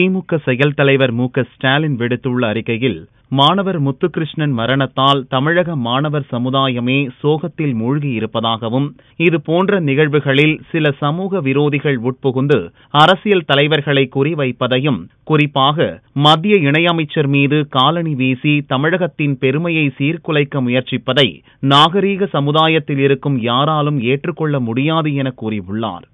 திமுக செயல் தலைவர் மு ஸ்டாலின் விடுத்துள்ள அறிக்கையில் மாணவர் முத்துகிருஷ்ணன் மரணத்தால் தமிழக மாணவர் சமுதாயமே சோகத்தில் மூழ்கியிருப்பதாகவும் இதுபோன்ற நிகழ்வுகளில் சில சமூக விரோதிகள் உட்புகுந்து அரசியல் தலைவர்களை குறிவைப்பதையும் குறிப்பாக மத்திய இணையமைச்சர் மீது காலணி வீசி தமிழகத்தின் பெருமையை சீர்குலைக்க முயற்சிப்பதை நாகரீக சமுதாயத்தில் இருக்கும் யாராலும் ஏற்றுக்கொள்ள முடியாது என கூறியுள்ளார்